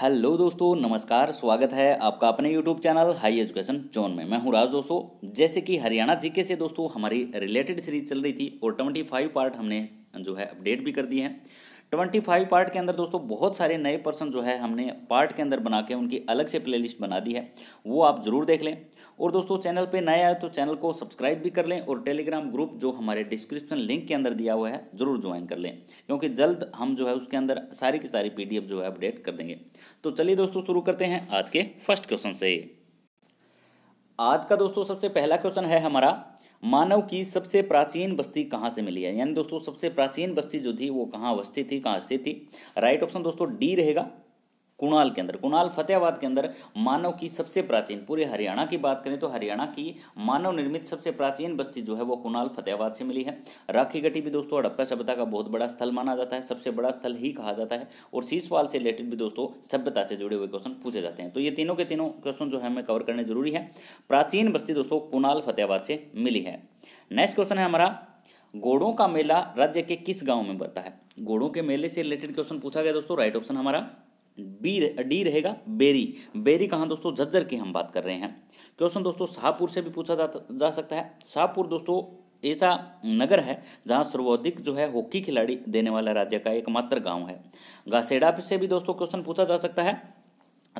hello दोस्तों नमस्कार स्वागत है आपका अपने YouTube channel high education zone में मैं हूं राज दोस्तों जैसे कि हरियाणा जीके से दोस्तों हमारी रिलेटेड सीरीज चल रही थी और ट्वेंटी फाइव पार्ट हमने जो है अपडेट भी कर दिए हैं ट्वेंटी फाइव पार्ट के अंदर दोस्तों बहुत सारे नए पर्सन जो है हमने पार्ट के अंदर बना के उनकी अलग से प्लेलिस्ट बना दी है वो आप ज़रूर देख लें और दोस्तों चैनल पे नए आए तो चैनल को सब्सक्राइब भी कर लें और टेलीग्राम ग्रुप जो हमारे डिस्क्रिप्शन लिंक के अंदर दिया हुआ है ज़रूर ज्वाइन कर लें क्योंकि जल्द हम जो है उसके अंदर सारी की सारी पी जो है अपडेट कर देंगे तो चलिए दोस्तों शुरू करते हैं आज के फर्स्ट क्वेश्चन से आज का दोस्तों सबसे पहला क्वेश्चन है हमारा मानव की सबसे प्राचीन बस्ती कहाँ से मिली है यानी दोस्तों सबसे प्राचीन बस्ती जो थी वो कहाँ बस्ती थी कहाँ स्थित थी राइट ऑप्शन दोस्तों डी रहेगा कुणाल के अंदर कुणाल फतेहाबाद के अंदर मानव की सबसे प्राचीन पूरे हरियाणा की बात करें तो हरियाणा की मानव निर्मित सबसे प्राचीन बस्ती जो है वो कुणाल फतेहाबाद से मिली है राखी गटी भी दोस्तों हड़प्पा सभ्यता का बहुत बड़ा स्थल माना जाता है सबसे बड़ा स्थल ही कहा जाता है और सीसवाल से रिलेटेड भी दोस्तों सभ्यता से जुड़े हुए क्वेश्चन पूछे जाते हैं तो ये तीनों के तीनों क्वेश्चन जो है हमें कवर करने जरूरी है प्राचीन बस्ती दोस्तों कुणाल फतेहाबाद से मिली है नेक्स्ट क्वेश्चन है हमारा घोड़ों का मेला राज्य के किस गाँव में बढ़ता है घोड़ों के मेले से रिलेटेड क्वेश्चन पूछा गया दोस्तों राइट ऑप्शन हमारा बी डी रहेगा बेरी बेरी कहाँ दोस्तों झज्जर की हम बात कर रहे हैं क्वेश्चन दोस्तों शाहपुर से भी पूछा जा, जा सकता है शाहपुर दोस्तों ऐसा नगर है जहाँ सर्वाधिक जो है हॉकी खिलाड़ी देने वाला राज्य का एकमात्र गांव है गासेडा से भी दोस्तों क्वेश्चन पूछा जा सकता है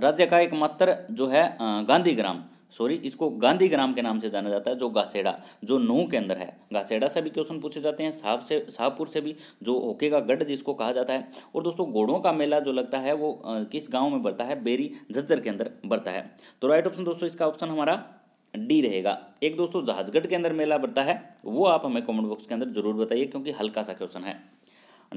राज्य का एकमात्र जो है गांधी ग्राम सॉरी इसको गांधी ग्राम के नाम से जाना जाता है जो घासेड़ा जो नू के अंदर है घासेड़ा से भी क्वेश्चन पूछे जाते हैं साहब से साहपुर से भी जो होके का गढ़ जिसको कहा जाता है और दोस्तों घोड़ों का मेला जो लगता है वो किस गाँव में बढ़ता है बेरी झज्जर के अंदर बढ़ता है तो राइट ऑप्शन दोस्तों इसका ऑप्शन हमारा डी रहेगा एक दोस्तों जहाजगढ़ के अंदर मेला बढ़ता है वो आप हमें कमेंट बॉक्स के अंदर जरूर बताइए क्योंकि हल्का सा क्वेश्चन है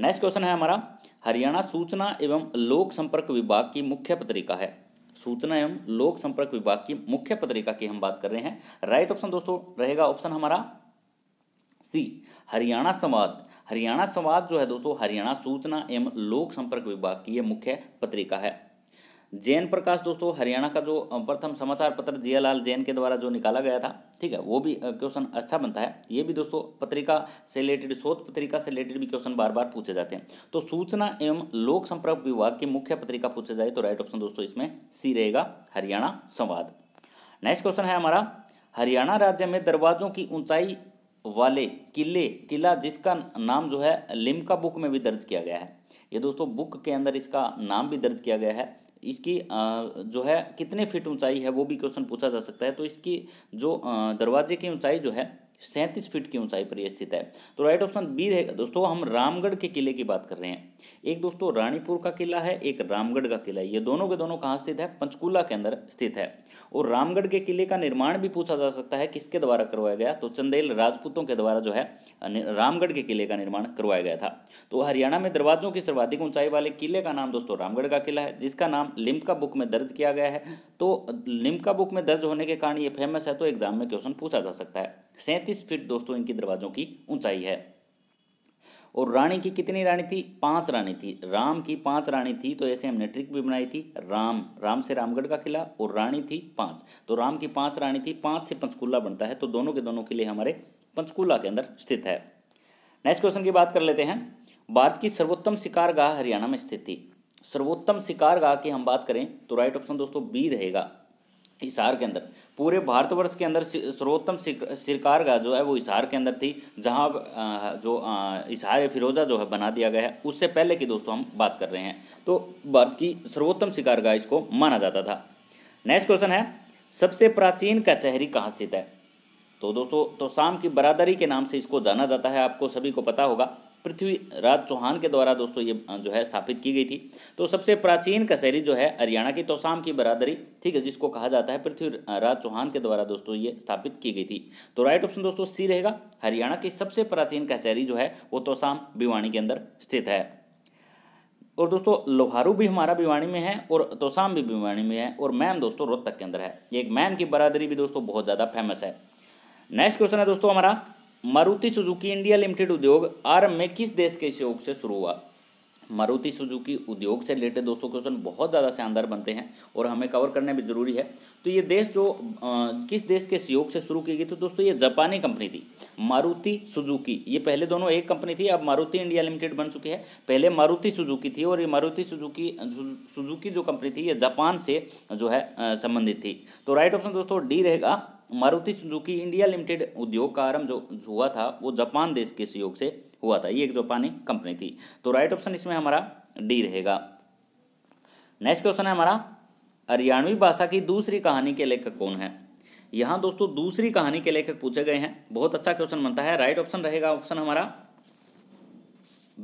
नेक्स्ट क्वेश्चन है हमारा हरियाणा सूचना एवं लोक संपर्क विभाग की मुख्य पत्रिका है सूचना एवं लोक संपर्क विभाग की मुख्य पत्रिका की हम बात कर रहे हैं राइट ऑप्शन दोस्तों रहेगा ऑप्शन हमारा सी हरियाणा संवाद हरियाणा संवाद जो है दोस्तों हरियाणा सूचना एवं लोक संपर्क विभाग की ये मुख्य पत्रिका है जैन प्रकाश दोस्तों हरियाणा का जो प्रथम समाचार पत्र जियालाल जैन के द्वारा जो निकाला गया था ठीक है वो भी क्वेश्चन अच्छा बनता है ये भी दोस्तों पत्रिका से रिलेटेड शोध पत्रिका से रिलेटेड भी क्वेश्चन बार बार पूछे जाते हैं तो सूचना एवं लोक संपर्क विभाग की मुख्य पत्रिका पूछे जाए तो राइट ऑप्शन दोस्तों इसमें सी रहेगा हरियाणा संवाद नेक्स्ट क्वेश्चन है हमारा हरियाणा राज्य में दरवाजों की ऊंचाई वाले किले किला जिसका नाम जो है लिमका बुक में भी दर्ज किया गया है ये दोस्तों बुक के अंदर इसका नाम भी दर्ज किया गया है इसकी जो है कितने फीट ऊंचाई है वो भी क्वेश्चन पूछा जा सकता है तो इसकी जो दरवाजे की ऊंचाई जो है सैंतीस फीट की ऊंचाई पर यह स्थित है तो राइट ऑप्शन बी रहेगा दोस्तों हम रामगढ़ के किले की बात कर रहे हैं एक दोस्तों रानीपुर का किला है एक रामगढ़ का किला है ये दोनों के दोनों कहाँ स्थित है पंचकूला के अंदर स्थित है और रामगढ़ के किले का निर्माण भी पूछा जा सकता है किसके द्वारा करवाया गया तो चंदेल राजपूतों के द्वारा जो है रामगढ़ के किले का निर्माण करवाया गया था तो हरियाणा में दरवाजों की सर्वाधिक ऊंचाई वाले किले का नाम दोस्तों रामगढ़ का किला है जिसका नाम लिम्का बुक में दर्ज किया गया है तो लिम्का बुक में दर्ज होने के कारण ये फेमस है तो एग्जाम में क्वेश्चन पूछा जा सकता है सैंतीस पैंतीस फीट दोस्तों इनकी दरवाजों की ऊंचाई है और रानी की कितनी रानी थी पांच रानी थी राम की पांच रानी थी तो ऐसे हमने ट्रिक भी बनाई थी राम राम से रामगढ़ का किला और रानी थी पांच तो राम की पांच रानी थी पांच से पंचकूला बनता है तो दोनों के दोनों किले हमारे पंचकूला के अंदर स्थित है नेक्स्ट क्वेश्चन की बात कर लेते हैं भारत की सर्वोत्तम शिकार हरियाणा में स्थित थी सर्वोत्तम शिकार की हम बात करें तो राइट ऑप्शन दोस्तों बी रहेगा हिसार के अंदर पूरे भारतवर्ष के अंदर सर्वोत्तम सरकार का जो है वो हिसार के अंदर थी जहाँ जो इशार फिरोजा जो है बना दिया गया है उससे पहले की दोस्तों हम बात कर रहे हैं तो भारत की सर्वोत्तम शिकार का इसको माना जाता था नेक्स्ट क्वेश्चन है सबसे प्राचीन कचहरी कहाँ स्थित है तो दोस्तों तो शाम की बरादरी के नाम से इसको जाना जाता है आपको सभी को पता होगा राज चौहान के द्वारा दोस्तों ये जो है स्थापित की गई थी तो सबसे प्राचीन कसेरी जो है हरियाणा की तोसाम की बरादरी ठीक है जिसको कहा जाता है राज चौहान के द्वारा दोस्तों ये स्थापित की गई थी तो राइट ऑप्शन दोस्तों सी रहेगा हरियाणा की सबसे प्राचीन कचहरी जो है वो तोसाम भिवाणी के अंदर स्थित है और दोस्तों लोहारू भी हमारा भिवाणी में है और तोसाम भी भिवाणी में है और मैम दोस्तों रोहतक के अंदर है एक मैम की बरादरी भी दोस्तों बहुत ज़्यादा फेमस है नेक्स्ट क्वेश्चन है दोस्तों हमारा मारुति सुजुकी इंडिया लिमिटेड उद्योग आरंभ में किस देश के सहयोग से शुरू हुआ मारुति सुजुकी उद्योग से रिलेटेड दोस्तों क्वेश्चन बहुत ज़्यादा शानदार बनते हैं और हमें कवर करने भी ज़रूरी है तो ये देश जो आ, किस देश के सहयोग से शुरू की गई तो दोस्तों ये जापानी कंपनी थी मारुति सुजुकी ये पहले दोनों एक कंपनी थी अब मारुति इंडिया लिमिटेड बन चुकी है पहले मारुति सुजुकी थी और ये मारुति सुजुकी सुजुकी जो कंपनी थी ये जापान से जो है संबंधित थी तो राइट ऑप्शन दोस्तों डी रहेगा मारुति सुजुकी इंडिया लिमिटेड उद्योग का आरंभ जो हुआ था वो जापान देश के सहयोग से हुआ था ये एक जापानी कंपनी थी तो राइट ऑप्शन इसमें हमारा डी रहेगा नेक्स्ट क्वेश्चन है हमारा हरियाणवी भाषा की दूसरी कहानी के लेखक कौन है यहाँ दोस्तों दूसरी कहानी के लेखक पूछे गए हैं बहुत अच्छा क्वेश्चन बनता है राइट ऑप्शन रहेगा ऑप्शन हमारा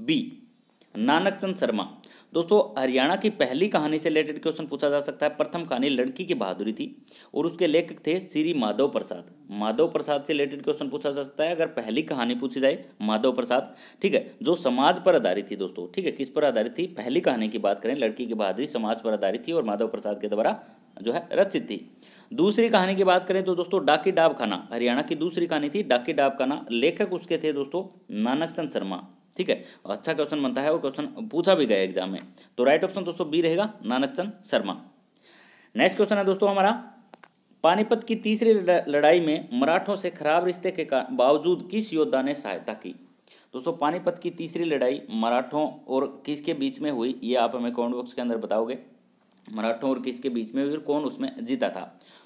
बी नानक चंद शर्मा दोस्तों हरियाणा की पहली कहानी से रिलेटेड क्वेश्चन पूछा जा सकता है प्रथम कहानी लड़की की बहादुरी थी और उसके लेखक थे श्री माधव प्रसाद माधव प्रसाद से रिलेटेड क्वेश्चन पूछा जा सकता है अगर पहली कहानी पूछी जाए माधव प्रसाद ठीक है जो समाज पर आधारित थी दोस्तों ठीक है किस पर आधारित थी पहली कहानी की बात करें लड़की की बहादुरी समाज पर आधारित थी और माधव प्रसाद के द्वारा जो है रचित थी दूसरी कहानी की बात करें तो दोस्तों डाकी डाब खाना हरियाणा की दूसरी कहानी थी डाकी डाब खाना लेखक उसके थे दोस्तों नानक चंद शर्मा ठीक है अच्छा क्वेश्चन बनता है और क्वेश्चन पूछा भी गया एग्जाम में तो राइट ऑप्शन दोस्तों बी रहेगा नानक चंद शर्मा नेक्स्ट क्वेश्चन है दोस्तों हमारा पानीपत की तीसरी लड़ाई में मराठों से खराब रिश्ते के बावजूद किस योद्धा ने सहायता की दोस्तों पानीपत की तीसरी लड़ाई मराठों और किसके बीच में हुई ये आप हमें कमेंट बॉक्स के अंदर बताओगे मराठों और किसके बीच में फिर कौन उसमें जीता था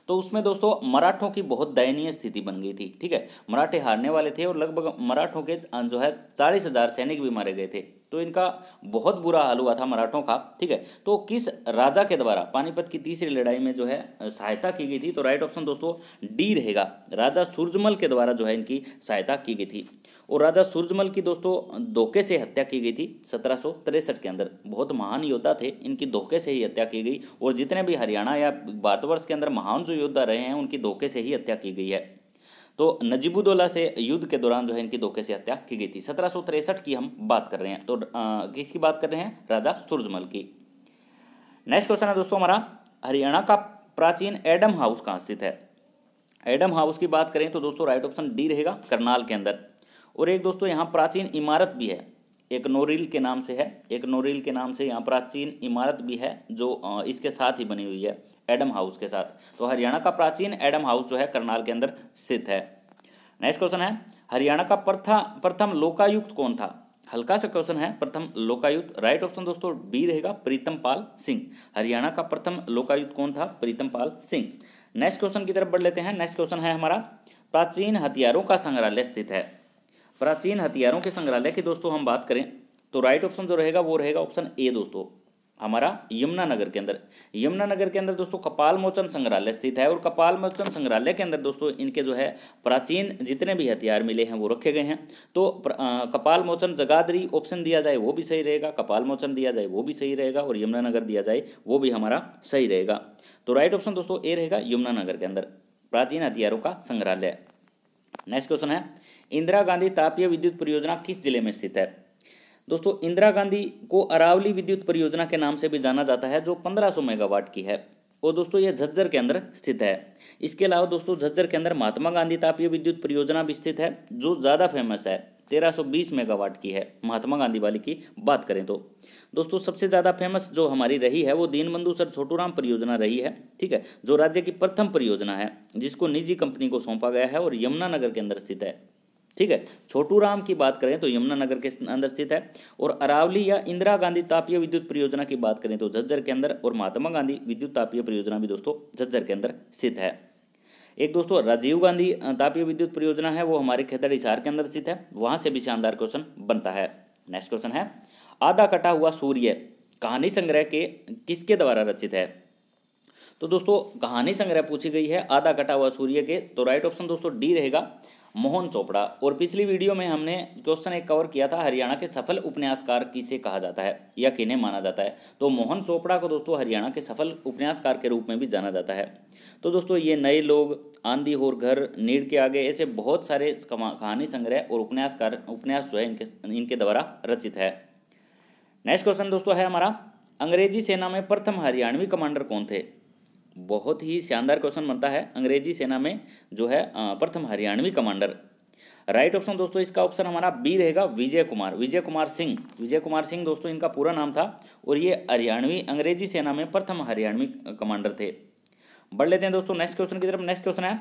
तो उसमें दोस्तों मराठों की बहुत दयनीय स्थिति बन गई थी ठीक है मराठे हारने वाले थे और लगभग मराठों के जो है चालीस हजार सैनिक भी मारे गए थे तो इनका बहुत बुरा हाल हुआ था मराठों का ठीक है तो किस राजा के द्वारा पानीपत की तीसरी लड़ाई में जो है सहायता की गई थी तो राइट ऑप्शन दोस्तों डी रहेगा राजा सूरजमल के द्वारा जो है इनकी सहायता की गई थी और राजा सूरजमल की दोस्तों धोखे से हत्या की गई थी सत्रह के अंदर बहुत महान योद्धा थे इनकी धोखे से ही हत्या की गई और जितने भी हरियाणा या भारतवर्ष के अंदर महान जो योद्धा रहे हैं उनकी धोखे से ही हत्या की गई है तो नजीबुद्दौला से युद्ध के दौरान जो है इनकी धोखे से हत्या की गई थी सत्रह की हम बात कर रहे हैं तो किसकी बात कर रहे हैं राजा सूर्जमल की नेक्स्ट क्वेश्चन है दोस्तों हमारा हरियाणा का प्राचीन एडम हाउस कहाँ स्थित है एडम हाउस की बात करें तो दोस्तों राइट ऑप्शन डी रहेगा करनाल के अंदर और एक दोस्तों यहाँ प्राचीन इमारत भी है एकनोरिल के नाम से है एकनोरिल के नाम से यहाँ प्राचीन इमारत भी है जो इसके साथ ही बनी हुई है एडम हाउस के साथ तो हरियाणा का प्राचीन एडम हाउस जो है करनाल के अंदर स्थित है नेक्स्ट क्वेश्चन है हरियाणा का प्रथा प्रथम लोकायुक्त कौन था हल्का सा क्वेश्चन है प्रथम लोकायुक्त राइट ऑप्शन दोस्तों बी रहेगा प्रीतम पाल सिंह हरियाणा का प्रथम लोकायुक्त कौन था प्रीतम पाल सिंह नेक्स्ट क्वेश्चन की तरफ बढ़ लेते हैं नेक्स्ट क्वेश्चन है हमारा प्राचीन हथियारों का संग्रहालय स्थित है प्राचीन हथियारों के संग्रहालय की दोस्तों हम बात करें तो राइट ऑप्शन जो रहेगा वो रहेगा ऑप्शन ए दोस्तों हमारा यमुनानगर के अंदर यमुनानगर के अंदर दोस्तों कपाल मोचन संग्रहालय स्थित है और कपाल मोचन संग्रहालय के अंदर दोस्तों इनके जो है प्राचीन जितने भी हथियार मिले हैं वो रखे गए हैं तो कपाल मोचन जगादरी ऑप्शन दिया जाए वो भी सही रहेगा कपाल मोचन दिया जाए वो भी सही रहेगा और यमुनानगर दिया जाए वो भी हमारा सही रहेगा तो राइट ऑप्शन दोस्तों ए रहेगा यमुनानगर के अंदर प्राचीन हथियारों का संग्रहालय नेक्स्ट क्वेश्चन है इंदिरा गांधी तापीय विद्युत परियोजना किस जिले में स्थित है दोस्तों इंदिरा गांधी को अरावली विद्युत परियोजना के नाम से भी जाना जाता है जो 1500 मेगावाट की है और दोस्तों यह झज्जर के अंदर स्थित है इसके अलावा दोस्तों झज्जर के अंदर महात्मा गांधी तापीय विद्युत परियोजना भी स्थित है जो ज़्यादा फेमस है 1320 मेगावाट की है महात्मा गांधी वाली की बात करें तो दोस्तों सबसे ज़्यादा फेमस जो हमारी रही है वो दीनबंधु सर छोटूराम परियोजना रही है ठीक है जो राज्य की प्रथम परियोजना है जिसको निजी कंपनी को सौंपा गया है और यमुनानगर के अंदर स्थित है ठीक है छोटू राम की बात करें तो यमुनानगर के अंदर स्थित है और अरावली या इंदिरा गांधी तापीय विद्युत परियोजना की बात करें तो झज्जर के अंदर और महात्मा गांधी विद्युत तापीय परियोजना भी दोस्तों झज्जर के अंदर स्थित है एक दोस्तों राजीव गांधी तापीय विद्युत परियोजना है वो हमारे खेतड़ी हिसार के अंदर स्थित है वहां से भी शानदार क्वेश्चन बनता है नेक्स्ट क्वेश्चन है आधा कटा हुआ सूर्य कहानी संग्रह के किसके द्वारा रचित है तो दोस्तों कहानी संग्रह पूछी गई है आधा कटा हुआ सूर्य के तो राइट ऑप्शन दोस्तों डी रहेगा मोहन चोपड़ा और पिछली वीडियो में हमने क्वेश्चन एक कवर किया था हरियाणा के सफल उपन्यासकार किसे कहा जाता है या किन्हें माना जाता है तो मोहन चोपड़ा को दोस्तों हरियाणा के सफल उपन्यासकार के रूप में भी जाना जाता है तो दोस्तों ये नए लोग आंधी होर घर नीड के आगे ऐसे बहुत सारे कहानी संग्रह और उपन्यासकार उपन्यास जो है इनके इनके द्वारा रचित है नेक्स्ट क्वेश्चन दोस्तों है हमारा अंग्रेजी सेना में प्रथम हरियाणवी कमांडर कौन थे बहुत ही शानदार क्वेश्चन बनता है अंग्रेजी सेना में जो है प्रथम हरियाणवी कमांडर राइट ऑप्शन दोस्तों इसका ऑप्शन हमारा बी रहेगा विजय कुमार विजय कुमार सिंह विजय कुमार सिंह दोस्तों इनका पूरा नाम था और ये हरियाणवी अंग्रेजी सेना में प्रथम हरियाणवी कमांडर थे बढ़ लेते हैं दोस्तों नेक्स्ट क्वेश्चन की तरफ नेक्स्ट क्वेश्चन है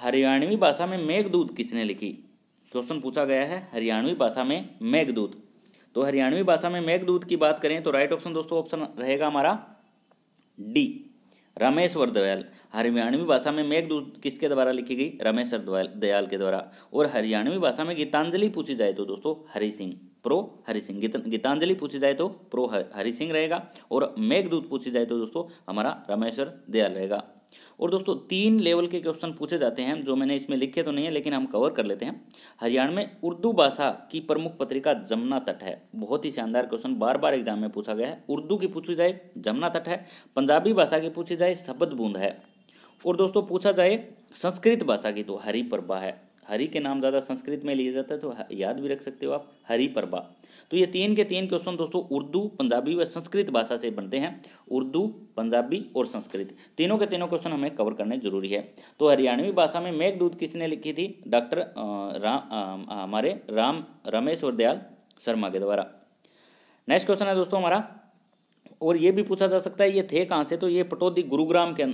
हरियाणवी भाषा में मेघदूत किसने लिखी क्वेश्चन पूछा गया है हरियाणवी भाषा में मेघदूत तो हरियाणवी भाषा में मेघदूत की बात करें तो राइट ऑप्शन दोस्तों ऑप्शन रहेगा हमारा डी रामेश्वर दयाल हरियाणवी भाषा में मेघदूत किसके द्वारा लिखी गई रमेश्वर दयाल के द्वारा और हरियाणवी भाषा में गीतांजलि पूछी जाए तो दोस्तों हरि सिंह प्रो हरि सिंह गीतांजलि पूछी जाए तो प्रो हरि सिंह रहेगा और मेघदूत पूछी जाए तो दोस्तों हमारा रमेश्वर दयाल रहेगा और दोस्तों तीन लेवल के क्वेश्चन पूछे जाते हैं जो मैंने इसमें लिखे तो नहीं है लेकिन हम कवर कर लेते हैं हरियाणा में उर्दू भाषा की प्रमुख पत्रिका जमुना तट है बहुत ही शानदार क्वेश्चन बार बार एग्जाम में पूछा गया है उर्दू की पूछी जाए जमुना तट है पंजाबी भाषा की पूछी जाए शब्द बूंद है और दोस्तों पूछा जाए संस्कृत भाषा की तो हरिप्रभा है हरि के नाम ज़्यादा संस्कृत में लिया जाता है तो याद भी रख सकते हो आप हरि परबा तो ये तीन के तीन क्वेश्चन दोस्तों उर्दू पंजाबी व संस्कृत भाषा से बनते हैं उर्दू पंजाबी और संस्कृत तीनों के तीनों क्वेश्चन हमें कवर करने जरूरी है तो हरियाणवी भाषा में मेघदूत किसने लिखी थी डॉक्टर राम हमारे राम रमेश और दयाल शर्मा के द्वारा नेक्स्ट क्वेश्चन है दोस्तों हमारा और ये भी पूछा जा सकता है ये थे कहाँ से तो ये पटौदी गुरुग्राम के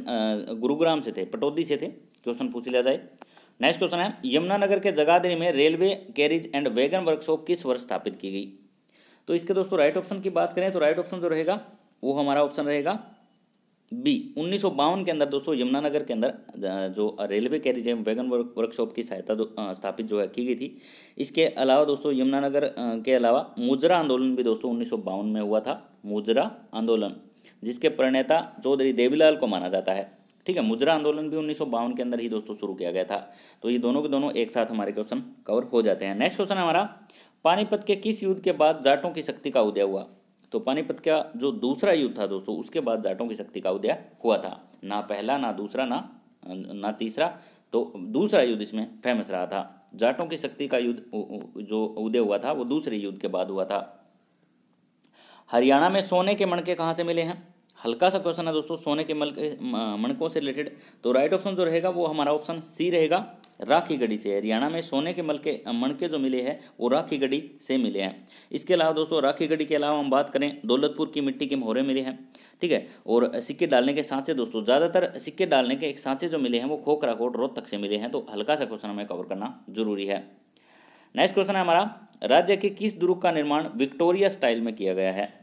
गुरुग्राम से थे पटौदी से थे क्वेश्चन पूछ लिया जाए नेक्स्ट क्वेश्चन है यमुनानगर के जगाधरी में railway carriage and wagon workshop किस वर्ष स्थापित की गई तो इसके दोस्तों राइट ऑप्शन की बात करें तो राइट ऑप्शन जो रहेगा वो हमारा ऑप्शन रहेगा बी उन्नीस के अंदर दोस्तों यमुनानगर के अंदर जो railway carriage and wagon workshop की सहायता स्थापित जो है की गई थी इसके अलावा दोस्तों यमुनानगर के अलावा मुजरा आंदोलन भी दोस्तों उन्नीस में हुआ था मुजरा आंदोलन जिसके प्रणेता चौधरी देवीलाल को माना जाता है ठीक है मुद्रा आंदोलन भी उन्नीस के अंदर ही दोस्तों शुरू किया गया था तो ये दोनों के दोनों एक साथ हमारे क्वेश्चन कवर हो जाते हैं नेक्स्ट क्वेश्चन हमारा पानीपत के किस युद्ध के बाद जाटों की शक्ति का उदय हुआ तो पानीपत का जो दूसरा युद्ध था दोस्तों उसके बाद जाटों की शक्ति का उदय हुआ था ना पहला ना दूसरा ना ना तीसरा तो दूसरा युद्ध इसमें फेमस रहा था जाटों की शक्ति का युद्ध जो उदय हुआ था वो दूसरे युद्ध के बाद हुआ था हरियाणा में सोने के मणके कहाँ से मिले हैं हल्का सा क्वेश्चन है दोस्तों सोने के मल के मणकों से रिलेटेड तो राइट ऑप्शन जो रहेगा वो हमारा ऑप्शन सी रहेगा राखी गढ़ी से हरियाणा में सोने के मल के मणके जो मिले हैं वो राखी गढ़ी से मिले हैं इसके अलावा दोस्तों राखी गढ़ी के अलावा हम बात करें दौलतपुर की मिट्टी के मोहरे मिले हैं ठीक है और सिक्के डालने के सांचे दोस्तों ज़्यादातर सिक्के डालने के एक सांचे जो मिले हैं वो खोखराकोट तक से मिले हैं तो हल्का सा क्वेश्चन हमें कवर करना जरूरी है नेक्स्ट क्वेश्चन है हमारा राज्य के किस दुर्ग का निर्माण विक्टोरिया स्टाइल में किया गया है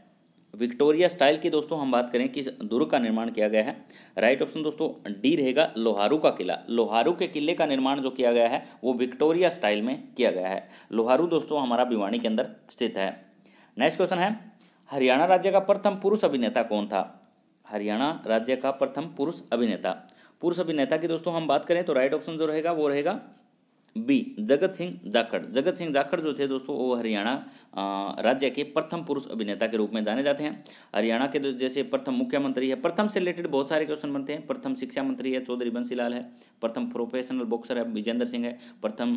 विक्टोरिया स्टाइल की दोस्तों हम बात करें कि दुर्ग का निर्माण किया गया है राइट ऑप्शन दोस्तों डी रहेगा लोहारू का किला लोहारू के किले का निर्माण जो किया गया है वो विक्टोरिया स्टाइल में किया गया है लोहारू दोस्तों हमारा भिवाणी के अंदर स्थित है नेक्स्ट क्वेश्चन है हरियाणा राज्य का प्रथम पुरुष अभिनेता कौन था हरियाणा राज्य का प्रथम पुरुष अभिनेता पुरुष अभिनेता की दोस्तों हम बात करें तो राइट ऑप्शन जो रहेगा वो रहेगा बी जगत सिंह जाखड़ जगत सिंह जाखड़ जो थे दोस्तों वो हरियाणा राज्य के प्रथम पुरुष अभिनेता के रूप में जाने जाते हैं हरियाणा के जैसे प्रथम मुख्यमंत्री है प्रथम से रिलेटेड बहुत सारे क्वेश्चन बनते हैं प्रथम शिक्षा मंत्री है चौधरी बंसीलाल है प्रथम प्रोफेशनल बॉक्सर है विजेंद्र सिंह है प्रथम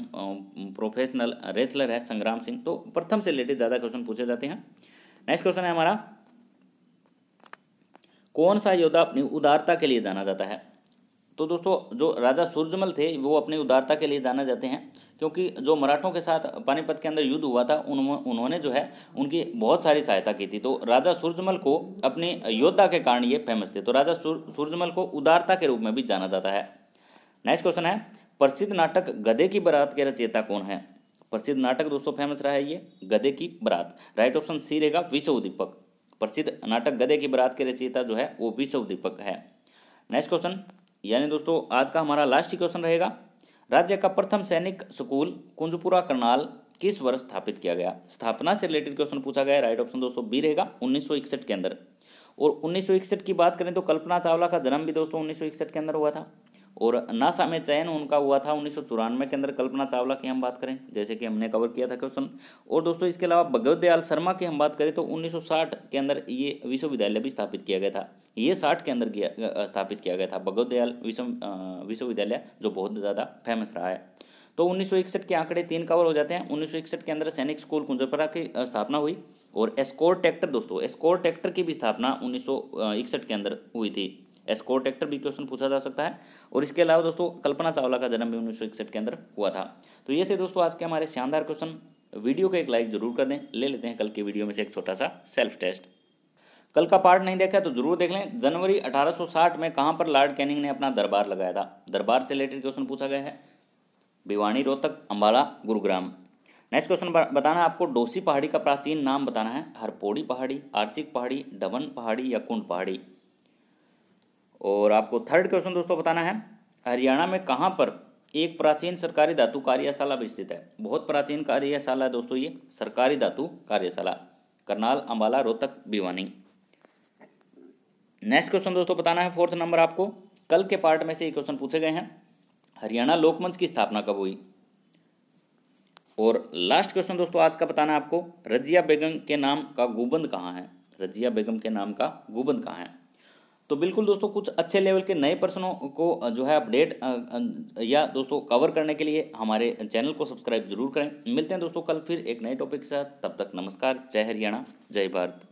प्रोफेशनल रेसलर है संग्राम सिंह तो प्रथम से रिलेटेड ज़्यादा क्वेश्चन पूछे जाते हैं नेक्स्ट क्वेश्चन है हमारा कौन सा योद्धा अपनी उदारता के लिए जाना जाता है तो दोस्तों जो राजा सूर्यमल थे वो अपनी उदारता के लिए जाना जाते हैं क्योंकि जो मराठों के साथ पानीपत के अंदर युद्ध हुआ था उन, उन्होंने जो है उनकी बहुत सारी सहायता की थी तो राजा सूर्यमल को अपनी योद्धा के कारण ये फेमस थे तो राजा सूर्यमल को उदारता के रूप में भी जाना जाता है नेक्स्ट क्वेश्चन है प्रसिद्ध नाटक गधे की बरात के रचयिता कौन है प्रसिद्ध नाटक दोस्तों फेमस रहा है ये गधे की बरात राइट ऑप्शन सी रहेगा विश्व प्रसिद्ध नाटक गधे की बरात के रचयिता जो है वो विश्व है नेक्स्ट क्वेश्चन यानी दोस्तों आज का हमारा लास्ट क्वेश्चन रहेगा राज्य का प्रथम सैनिक स्कूल कुंजपुरा करनाल किस वर्ष स्थापित किया गया स्थापना से रिलेटेड क्वेश्चन पूछा गया राइट ऑप्शन दोस्तों बी रहेगा उन्नीस के अंदर और उन्नीस की बात करें तो कल्पना चावला का जन्म भी दोस्तों उन्नीस के अंदर हुआ था और नासा में चयन उनका हुआ था उन्नीस के अंदर कल्पना चावला की हम बात करें जैसे कि हमने कवर किया था क्वेश्चन और दोस्तों इसके अलावा भगवत दयाल शर्मा की हम बात करें तो 1960 के अंदर ये विश्वविद्यालय भी स्थापित किया गया था ये साठ के अंदर किया स्थापित किया गया था भगवत दयाल विश्व विश्वविद्यालय जो बहुत ज़्यादा फेमस रहा है तो उन्नीस के आंकड़े तीन कवर हो जाते हैं उन्नीस के अंदर सैनिक स्कूल कुंजपरा की स्थापना हुई और एस्कोर ट्रैक्टर दोस्तों एस्कोर ट्रैक्टर की भी स्थापना उन्नीस के अंदर हुई थी एस्कोर्ट एक्टर भी क्वेश्चन पूछा जा सकता है और इसके अलावा दोस्तों कल्पना चावला का जन्म भी उन्नीस के अंदर हुआ था तो ये थे दोस्तों आज के हमारे शानदार क्वेश्चन वीडियो को एक लाइक जरूर कर दें ले लेते हैं कल के वीडियो में से एक छोटा सा सेल्फ टेस्ट कल का पार्ट नहीं देखा तो जरूर देख लें जनवरी 1860 में कहाँ पर लॉर्ड कैनिंग ने अपना दरबार लगाया था दरबार से रिलेटेड क्वेश्चन पूछा गया है भिवानी रोहतक अम्बाला गुरुग्राम नेक्स्ट क्वेश्चन बताना आपको डोसी पहाड़ी का प्राचीन नाम बताना है हरपोड़ी पहाड़ी आर्चिक पहाड़ी डबन पहाड़ी या कुंड पहाड़ी और आपको थर्ड क्वेश्चन दोस्तों बताना है हरियाणा में कहाँ पर एक प्राचीन सरकारी धातु कार्यशाला भी स्थित है बहुत प्राचीन कार्यशाला है दोस्तों ये सरकारी धातु कार्यशाला करनाल अम्बाला रोहतक भिवानी नेक्स्ट क्वेश्चन दोस्तों बताना है फोर्थ नंबर आपको कल के पार्ट में से ये क्वेश्चन पूछे गए हैं हरियाणा लोकमंच की स्थापना कब हुई और लास्ट क्वेश्चन दोस्तों आज का बताना है आपको रजिया बेगम के नाम का गुबंद कहाँ है रजिया बेगम के नाम का गुबंद कहाँ है तो बिल्कुल दोस्तों कुछ अच्छे लेवल के नए प्रश्नों को जो है अपडेट या दोस्तों कवर करने के लिए हमारे चैनल को सब्सक्राइब जरूर करें मिलते हैं दोस्तों कल फिर एक नए टॉपिक के साथ तब तक नमस्कार जय हरियाणा जय भारत